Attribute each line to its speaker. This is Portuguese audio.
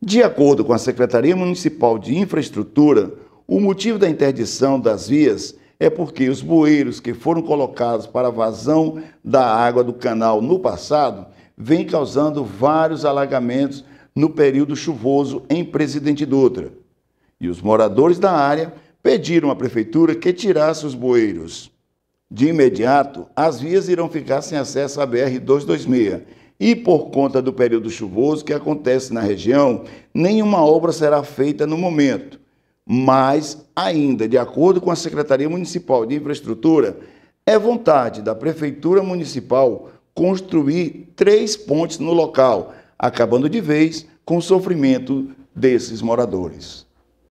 Speaker 1: De acordo com a Secretaria Municipal de Infraestrutura, o motivo da interdição das vias é porque os bueiros que foram colocados para a vazão da água do canal no passado vêm causando vários alagamentos no período chuvoso em Presidente Dutra. E os moradores da área pediram à prefeitura que tirasse os bueiros. De imediato, as vias irão ficar sem acesso à BR 226 e por conta do período chuvoso que acontece na região, nenhuma obra será feita no momento. Mas, ainda de acordo com a Secretaria Municipal de Infraestrutura, é vontade da Prefeitura Municipal construir três pontes no local, acabando de vez com o sofrimento desses moradores.